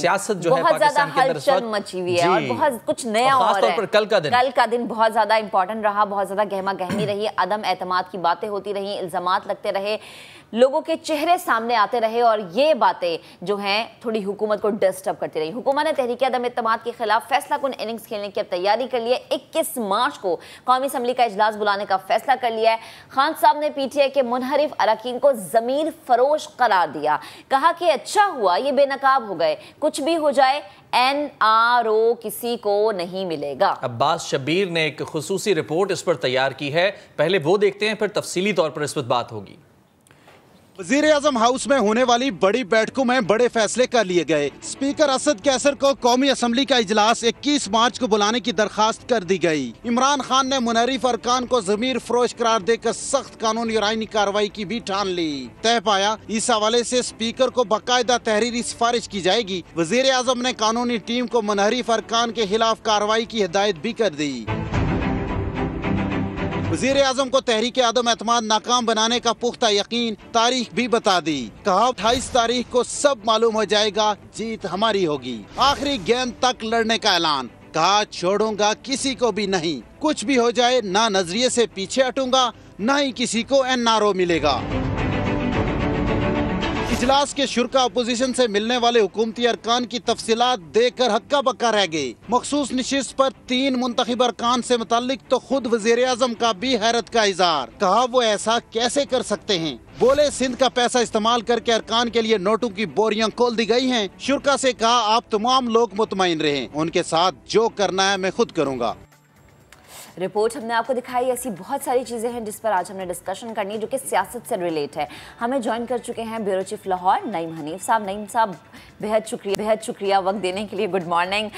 सियासत जो है पाकिस्तान के अंदर मची हुई है और बहुत कुछ नया हो रहा है कल का दिन कल का दिन बहुत ज्यादा इंपॉर्टेंट रहा बहुत ज्यादा गहमा गहमी रही अदम एतमाद की बातें होती रही इल्जाम लगते रहे लोगों के चेहरे सामने आते रहे और ये बातें जो हैं थोड़ी हुकूमत को डिस्टर्ब करती रही हुकूमत ने तहरीक अदम अतमाद के खिलाफ फैसला कुन इनिंग्स खेलने की अब तैयारी कर ली है इक्कीस मार्च को कौमी असम्बली का इजलास बुलाने का फैसला कर लिया है खान साहब ने पी टी आई के मुनहरिफ अरकिन को जमीन फरोश करार दिया कहा कि अच्छा हुआ ये बेनकाब हो गए कुछ कुछ भी हो जाए एन आर ओ किसी को नहीं मिलेगा अब्बास शबीर ने एक खसूसी रिपोर्ट इस पर तैयार की है पहले वो देखते हैं फिर तफसीली तौर पर इस पर बात होगी वजीर अजम हाउस में होने वाली बड़ी बैठकों में बड़े फैसले कर लिए गए स्पीकर असद कैसर को कौमी असम्बली का इजलास 21 मार्च को बुलाने की दरखास्त कर दी गई इमरान खान ने मुनहरिफ अरकान को जमीर फरोश करार देकर सख्त कानूनी और आईनी कार्रवाई की भी ठान ली तय पाया इस हवाले ऐसी स्पीकर को बाकायदा तहरीरी सिफारिश की जाएगी वजीर अजम ने कानूनी टीम को मुनहरिफ अरकान के खिलाफ कार्रवाई की हिदायत भी कर दी वजीर अजम को तहरीक आदम एतम नाकाम बनाने का पुख्ता यकीन तारीख भी बता दी कहा अट्ठाईस तारीख को सब मालूम हो जाएगा जीत हमारी होगी आखिरी गेंद तक लड़ने का ऐलान कहा छोड़ूंगा किसी को भी नहीं कुछ भी हो जाए ना नजरिए से पीछे हटूंगा ना ही किसी को एन मिलेगा इजलास के शुरा अपोजिशन से मिलने वाले हुकूमती अरकान की तफसीत देकर हक्का बक्का रह गयी मखसूस नशस्त आरोप तीन मुंतब अरकान ऐसी मुतालिक तो खुद वजीर आजम का भी हैरत का इजहार कहा वो ऐसा कैसे कर सकते हैं बोले सिंध का पैसा इस्तेमाल करके अरकान के लिए नोटों की बोरियां खोल दी गई हैं। शुरा से कहा आप तमाम लोग मुतमिन रहे उनके साथ जो करना है मैं खुद करूंगा रिपोर्ट हमने आपको दिखाई ऐसी बहुत सारी चीज़ें हैं जिस पर आज हमने डिस्कशन करनी है जो कि सियासत से रिलेट है हमें ज्वाइन कर चुके हैं ब्यूरो चीफ लाहौर नईम हनीफ साहब नईम साहब बेहद शुक्रिया बेहद शुक्रिया वक्त देने के लिए गुड मॉर्निंग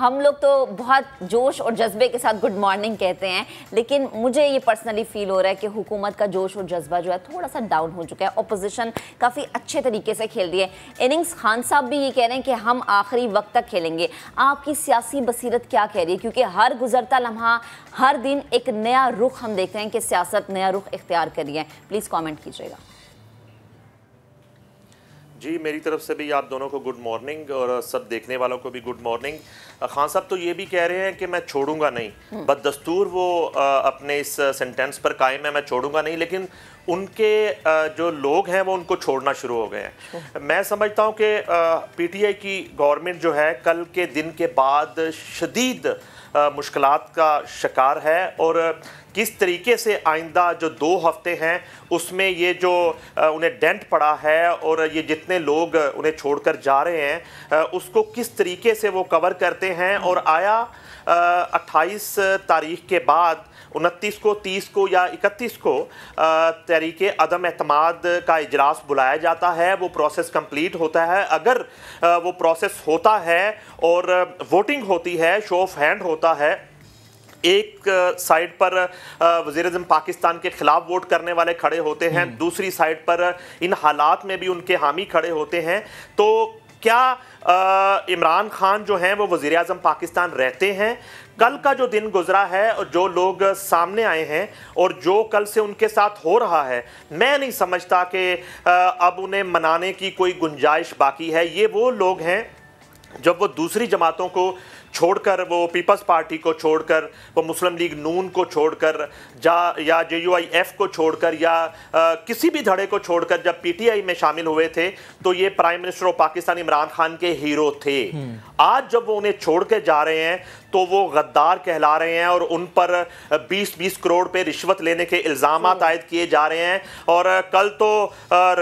हम लोग तो बहुत जोश और जज्बे के साथ गुड मॉर्निंग कहते हैं लेकिन मुझे ये पर्सनली फील हो रहा है कि हुकूमत का जोश और जज्बा जो है थोड़ा सा डाउन हो चुका है अपोजिशन काफ़ी अच्छे तरीके से खेल रही है इनिंग्स खान साहब भी ये कह रहे हैं कि हम आखिरी वक्त तक खेलेंगे आपकी सियासी बसीरत क्या कह रही है क्योंकि हर गुजरता लम्हा हर दिन एक नया रुख हम देख रहे हैं कि सियासत नया रुख इख्तियार कर रही है प्लीज़ कमेंट कीजिएगा जी मेरी तरफ से भी आप दोनों को गुड मॉर्निंग और सब देखने वालों को भी गुड मॉर्निंग खान साहब तो ये भी कह रहे हैं कि मैं छोड़ूंगा नहीं हम्म। बदस्तूर वो अपने इस सेंटेंस पर कायम है मैं छोड़ूंगा नहीं लेकिन उनके जो लोग हैं वो उनको छोड़ना शुरू हो गए हैं अच्छा। मैं समझता हूँ कि पीटीआई की गवर्नमेंट जो है कल के दिन के बाद शदीद मुश्किल का शिकार है और किस तरीके से आइंदा जो दो हफ्ते हैं उसमें ये जो उन्हें डेंट पड़ा है और ये जितने लोग उन्हें छोड़कर जा रहे हैं उसको किस तरीके से वो कवर करते हैं और आया 28 तारीख के बाद उनतीस को तीस को या इकतीस को तहरीक अदम अतमाद का इजलास बुलाया जाता है वो प्रोसेस कंप्लीट होता है अगर वो प्रोसेस होता है और वोटिंग होती है शो ऑफ हैंड होता है एक साइड पर वजीर अजम पाकिस्तान के ख़िलाफ़ वोट करने वाले खड़े होते हैं हम्म। दूसरी साइड पर इन हालात में भी उनके हामी खड़े होते हैं तो क्या इमरान खान जो हैं वो वज़ी अजम पाकिस्तान रहते हैं कल का जो दिन गुजरा है और जो लोग सामने आए हैं और जो कल से उनके साथ हो रहा है मैं नहीं समझता कि अब उन्हें मनाने की कोई गुंजाइश बाकी है ये वो लोग हैं जब वो दूसरी जमातों को छोड़कर वो पीपल्स पार्टी को छोड़कर वो मुस्लिम लीग नून को छोड़कर जा या जे यू आई एफ को छोड़कर या आ, किसी भी धड़े को छोड़कर जब पी टी आई में शामिल हुए थे तो ये prime minister of Pakistan Imran Khan के हीरो थे हम्म। आज जब वो उन्हें छोड़ के जा रहे हैं तो वो गद्दार कहला रहे हैं और उन पर 20-20 करोड़ पे रिश्वत लेने के इल्ज़ाम आयद किए जा रहे हैं और कल तो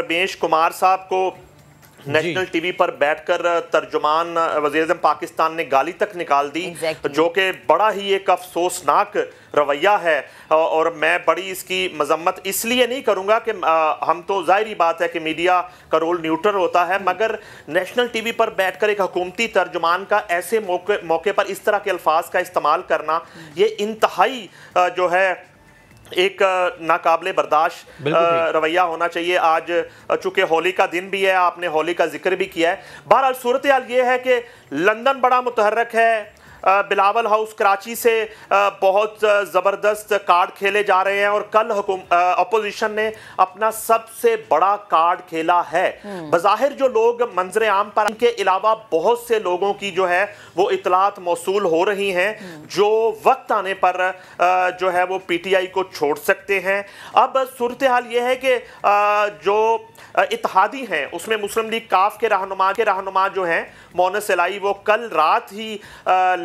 रमेश कुमार साहब को नेशनल टीवी पर बैठकर तर्जुमान वजीर पाकिस्तान ने गाली तक निकाल दी exactly. जो कि बड़ा ही एक अफसोसनाक रवैया है और मैं बड़ी इसकी मजम्मत इसलिए नहीं करूंगा कि हम तो जाहरी बात है कि मीडिया का रोल न्यूट्रल होता है मगर नेशनल टीवी पर बैठकर एक हकूमती तर्जुमान का ऐसे मौके मौके पर इस तरह के अल्फाज का इस्तेमाल करना ये इंतहाई जो है एक नाकबले बर्दाश्त रवैया होना चाहिए आज चूंकि होली का दिन भी है आपने होली का जिक्र भी किया है बहरहाल सूरत हाल ये है कि लंदन बड़ा मुतहरक है बिलावल हाउस कराची से बहुत ज़बरदस्त कार्ड खेले जा रहे हैं और कल अपोजिशन ने अपना सबसे बड़ा कार्ड खेला है हम्म। बाहिर जो लोग मंजर आम पर इनके अलावा बहुत से लोगों की जो है वो इतलात मौसू हो रही हैं हम्म। जो वक्त आने पर जो है वो पीटीआई को छोड़ सकते हैं अब सूरत हाल ये है कि जो इतिहादी हैं उसमें मुस्लिम लीग काफ के रहनुमा के रहनुमा जो हैं मोनस सलाई वो कल रात ही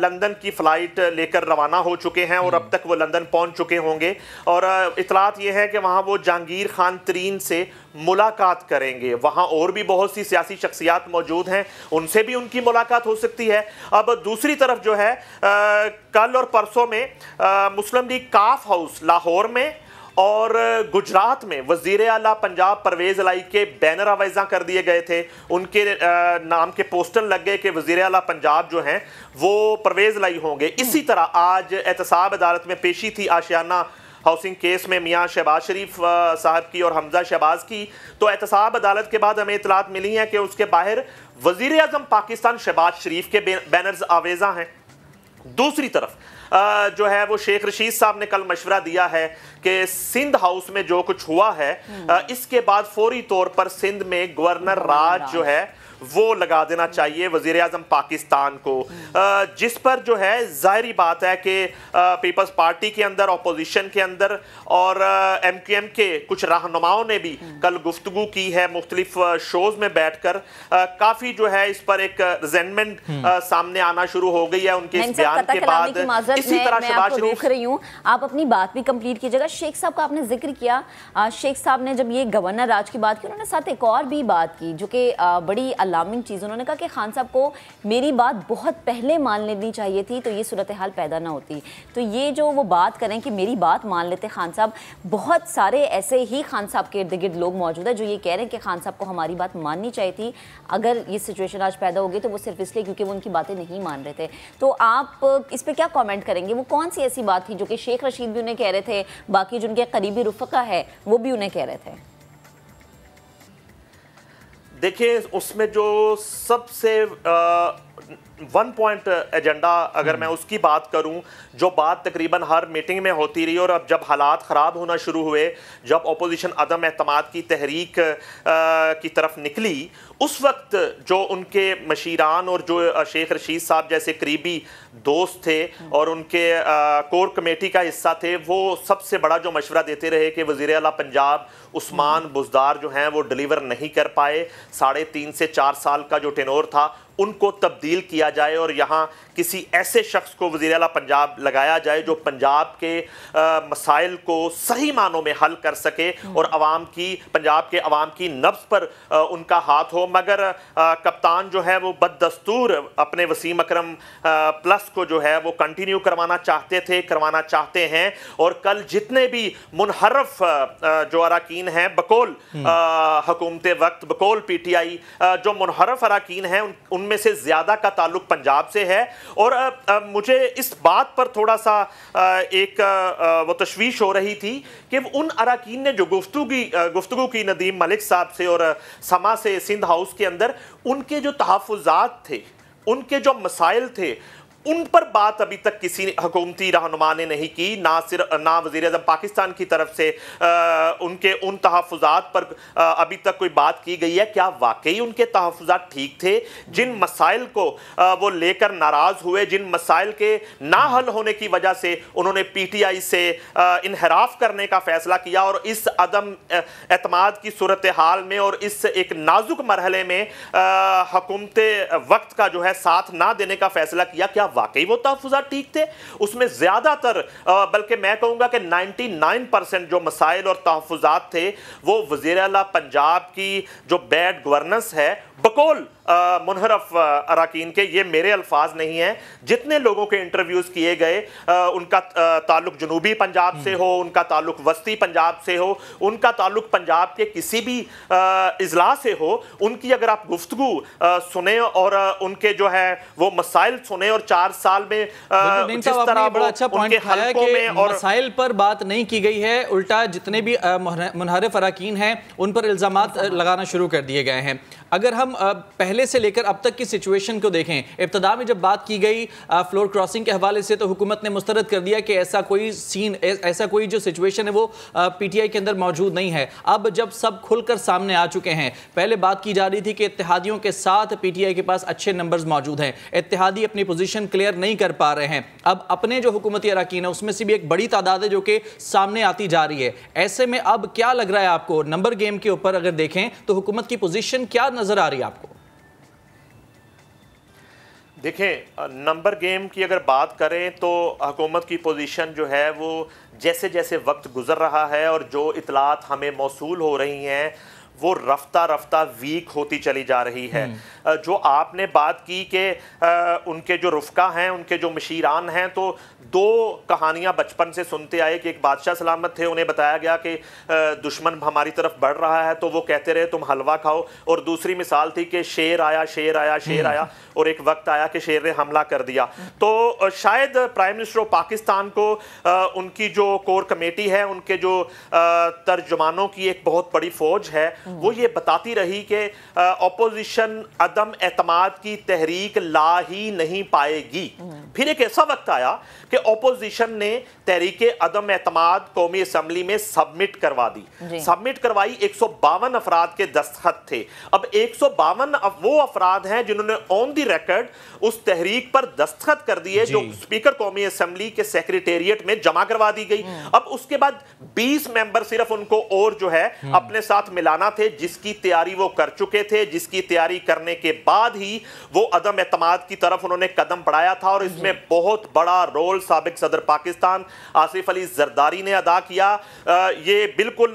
लंदन की फ़्लाइट लेकर रवाना हो चुके हैं और अब तक वो लंदन पहुंच चुके होंगे और इतलात ये है कि वहाँ वो जहांगीर खान तरीन से मुलाकात करेंगे वहाँ और भी बहुत सी सियासी शख्सियात मौजूद हैं उनसे भी उनकी मुलाकात हो सकती है अब दूसरी तरफ जो है आ, कल और परसों में आ, मुस्लिम लीग काफ हाउस लाहौर में और गुजरात में वजीर अला पंजाब परवेज अलाई के बैनर आवाजा कर दिए गए थे उनके नाम के पोस्टर लग गए कि वजीर अला पंजाब जो हैं वो परवेज लाई होंगे इसी तरह आज एहतसाब अदालत में पेशी थी आशियाना हाउसिंग केस में मियाँ शहबाज शरीफ साहब की और हमजा शहबाज की तो एहतसाब अदालत के बाद हमें इतलात मिली है कि उसके बाहर वजीर अजम पाकिस्तान शहबाज शरीफ के बैनर्स आवेजा हैं दूसरी तरफ जो है वो शेख रशीद साहब ने कल मशवरा दिया है कि सिंध हाउस में जो कुछ हुआ है इसके बाद फौरी तौर पर सिंध में गवर्नर राज जो है वो लगा देना चाहिए वजीर अजम पाकिस्तान को जिस पर जो है ज़ाहरी बात है कि पीपल्स पार्टी के अंदर अपोजिशन के अंदर और एम क्यू एम के कुछ रहनुमाओं ने भी कल गुफ्तु की है मुख्तलिफ शोज़ में बैठ कर काफ़ी जो है इस पर एक रिजेंटमेंट हम्म। सामने आना शुरू हो गई है उनके इस बयान के बाद इसी तरह शबाज शरीफ रही हूँ आप अपनी बात भी कंप्लीट कीजिएगा शेख साहब का आपने जिक्र किया शेख साहब ने जब ये गवर्नर राज की बात की उन्होंने साथ एक और भी बात की जो कि बड़ी अलार्मिंग चीज़ उन्होंने कहा कि खान साहब को मेरी बात बहुत पहले मान लेनी चाहिए थी तो ये सूरत हाल पैदा ना होती तो ये जो वो बात करें कि मेरी बात मान लेते खान साहब बहुत सारे ऐसे ही खान साहब के इर्द गिर्द लोग मौजूद है जो ये कह रहे हैं कि खान साहब को हमारी बात माननी चाहिए थी अगर ये सिचुएशन आज पैदा हो गई तो वो सिर्फ इसलिए क्योंकि वो उनकी बातें नहीं मान रहे थे तो आप इस पर क्या कॉमेंट करेंगे वो कौन सी ऐसी बात थी जो कि शेख रशीद भी उन्हें कह रहे थे बाकी जिनके करीबी रुफका है वो भी उन्हें कह रहे थे देखिए उसमें जो सबसे वन पॉइंट एजेंडा अगर hmm. मैं उसकी बात करूं जो बात तकरीबन हर मीटिंग में होती रही और अब जब हालात ख़राब होना शुरू हुए जब अपोजिशन अदम अहतमाद की तहरीक आ, की तरफ निकली उस वक्त जो उनके मशीरान और जो शेख रशीद साहब जैसे करीबी दोस्त थे hmm. और उनके आ, कोर कमेटी का हिस्सा थे वो सबसे बड़ा जो मशवरा देते रहे कि वज़ी अला पंजाब उस्मान hmm. बुजदार जो हैं वो डिलीवर नहीं कर पाए साढ़े तीन से चार साल का जो टेनोर था उनको तब्दील किया जाए और यहाँ किसी ऐसे शख्स को वज़ी अला पंजाब लगाया जाए जो पंजाब के मसाइल को सही मानों में हल कर सके हम्म। और आवाम की पंजाब के अवाम की नब्स पर आ, उनका हाथ हो मगर आ, कप्तान जो है वो बददस्तूर अपने वसीम अक्रम प्लस को जो है वो कंटिन्यू करवाना चाहते थे करवाना चाहते हैं और कल जितने भी मुनहरफ जो अरकान हैं बकोल हम्म। हकूमत वक्त बकोल पी टी आई जो मुनहरफ अरकान हैं उनमें उन से ज़्यादा का ताल्लुक पंजाब से है और आ, आ, मुझे इस बात पर थोड़ा सा आ, एक वो तशवीश हो रही थी कि उन अरकान ने जो गुफ्तु की गुफ्तु की नदीम मलिक साहब से और समा से सिंध हाउस के अंदर उनके जो तहफ़ात थे उनके जो मसाइल थे उन पर बात अभी तक किसी हुकूमती रहनुमा ने नहीं की ना सिर्फ ना वज़ी अजम पाकिस्तान की तरफ से आ, उनके उन तहफात पर आ, अभी तक कोई बात की गई है क्या वाकई उनके तहफात ठीक थे जिन मसाइल को आ, वो लेकर नाराज़ हुए जिन मसाइल के ना हल होने की वजह से उन्होंने पी टी आई से इनहराफ करने का फ़ैसला किया और इस अदम अतमाद की सूरत हाल में और इस एक नाजुक मरहले में हकूमत वक्त का जो है साथ ना देने का फ़ैसला किया क्या वाकई वो तहफात ठीक थे उसमें ज़्यादातर बल्कि मैं कहूँगा कि नाइन्टी नाइन परसेंट जो मसाइल और तहफात थे वो वजीर अला पंजाब की जो बैड गवर्नेंस है बकोल मुनहरफ अरकान के ये मेरे अल्फाज नहीं हैं जितने लोगों के इंटरव्यूज़ किए गए आ, उनका ताल्लुक जनूबी पंजाब से हो उनका ताल्लुक वस्ती पंजाब से हो उनका ताल्लुक पंजाब के किसी भी अजला से हो उनकी अगर आप गुफ्तु सुने और उनके जो है वो मसाइल सुने और चार साल में आ, जिस तरह बड़ा अच्छा हल्कों में और मसाइल पर बात नहीं की गई है उल्टा जितने भी मुनहरफ अरकान हैं उन पर इल्ज़ाम लगाना शुरू कर दिए गए हैं अगर हम हम पहले से लेकर अब तक की सिचुएशन को देखें इब्तदा में जब बात की गई फ्लोर क्रॉसिंग के हवाले से तो हुकूमत ने मुस्तरद कर दिया कि ऐसा कोई सीन ऐसा कोई जो सिचुएशन है वो पीटीआई के अंदर मौजूद नहीं है अब जब सब खुलकर सामने आ चुके हैं पहले बात की जा रही थी कि इतिहादियों के साथ पीटीआई के पास अच्छे नंबर मौजूद हैं इतिहादी अपनी पोजिशन क्लियर नहीं कर पा रहे हैं अब अपने जो हुकूमती अरकान है उसमें से भी एक बड़ी तादाद है जो कि सामने आती जा रही है ऐसे में अब क्या लग रहा है आपको नंबर गेम के ऊपर अगर देखें तो हुकूमत की पोजिशन क्या नजर आ रही है आई आपको देखिए नंबर गेम की अगर बात करें तो हकूमत की पोजीशन जो है वो जैसे जैसे वक्त गुज़र रहा है और जो इतलात हमें मौसू हो रही हैं वो रफ्ता रफ्ता वीक होती चली जा रही है हम्म। जो आपने बात की कि उनके जो रुफ़ा हैं उनके जो मशीरान हैं तो दो कहानियाँ बचपन से सुनते आए कि एक बादशाह सलामत थे उन्हें बताया गया कि दुश्मन हमारी तरफ बढ़ रहा है तो वो कहते रहे तुम हलवा खाओ और दूसरी मिसाल थी कि शेर आया शेर आया शेर हम्म। आया और एक वक्त आया कि शेर ने हमला कर दिया तो शायद प्राइम मिनिस्टर ऑफ पाकिस्तान को उनकी जो कोर कमेटी है उनके जो तर्जमानों की एक बहुत बड़ी फौज है हम्म। वो ये बताती रही कि अपोजिशन अदम एतमाद की तहरीक ला ही नहीं पाएगी फिर एक ऐसा वक्त आया कि ओपोजिशन ने तहरीक अदम एतमाद कौमी असम्बली में सबमिट करवा दी सबमिट करवाई एक सौ बावन अफराद के दस्तखत थे अब एक सौ बावन वो अफराद हैं जिन्होंने ऑन दी रिकॉर्ड उस तहरीक पर दस्तखत कर दिए जो स्पीकर कौमी असम्बली के सेक्रेटेरिएट में जमा करवा दी गई हम्म। अब उसके बाद बीस मेंबर सिर्फ उनको और जो है हम्म। अपने साथ मिलाना थे जिसकी तैयारी वो कर चुके थे जिसकी तैयारी करने के बाद ही वो अदम एतमाद की तरफ उन्होंने कदम बढ़ाया था और इसमें बहुत बड़ा रोल सबक सदर पाकिस्तान आसिफ अली जरदारी ने अदा किया ये बिल्कुल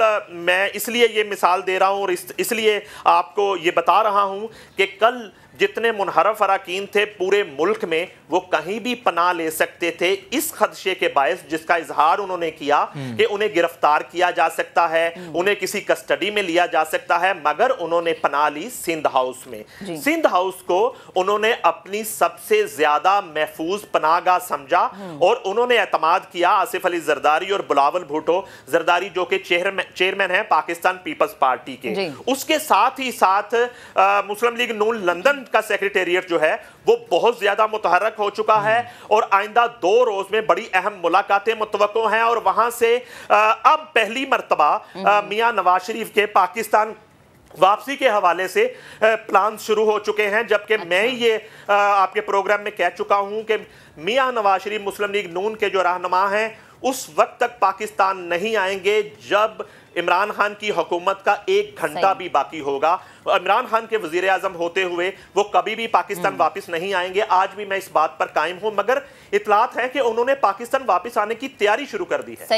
मैं इसलिए ये मिसाल दे रहा हूँ और इसलिए आपको ये बता रहा हूँ कि कल जितने मुनहरफ अरकान थे पूरे मुल्क में वो कहीं भी पनाह ले सकते थे इस खदशे के बायस जिसका इजहार उन्होंने किया हम्म। कि उन्हें गिरफ्तार किया जा सकता है हम्म। उन्हें किसी कस्टडी में लिया जा सकता है मगर उन्होंने पनाह ली सिंध हाउस में सिंध हाउस को उन्होंने अपनी सबसे ज्यादा महफूज पनागा समझा हम्म। और उन्होंने एतमाद किया आसिफ अली जरदारी और बुलावल भुटो जरदारी जो कि चेयरमैन है पाकिस्तान पीपल्स पार्टी के उसके साथ ही साथ मुस्लिम लीग नून लंदन संघ का सेक्रेटेरिएट जो है वो बहुत ज्यादा मुतहरक हो चुका है और आइंदा दो रोज में बड़ी अहम मुलाकातें मुतव हैं और वहां से अब पहली मरतबा हम्म। मियाँ नवाज शरीफ के पाकिस्तान वापसी के हवाले से प्लान शुरू हो चुके हैं जबकि अच्छा। मैं ये आपके प्रोग्राम में कह चुका हूं कि मियां नवाज शरीफ मुस्लिम लीग नून के जो रहनमा हैं उस वक्त तक पाकिस्तान नहीं आएंगे जब इमरान खान की हुकूमत का एक घंटा भी बाकी होगा इमरान खान के वजीर आजम होते हुए वो कभी भी पाकिस्तान हम्म। वापस नहीं आएंगे आज भी मैं इस बात पर कायम हूं मगर इतलात है कि उन्होंने पाकिस्तान वापस आने की तैयारी शुरू कर दी है